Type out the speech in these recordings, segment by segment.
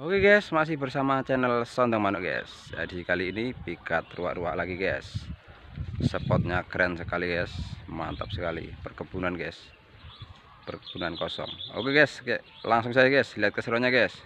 Oke guys, masih bersama channel Sondang Manuk guys. Jadi kali ini pikat ruak-ruak lagi guys. Spotnya keren sekali guys, mantap sekali perkebunan guys. Perkebunan kosong. Oke guys, langsung saja guys, lihat keseruannya guys.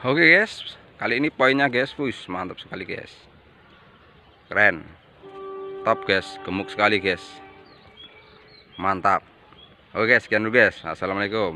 Oke guys, kali ini poinnya guys, push mantap sekali guys. Keren. Top guys, gemuk sekali guys. Mantap. Oke guys, sekian dulu guys. Assalamualaikum.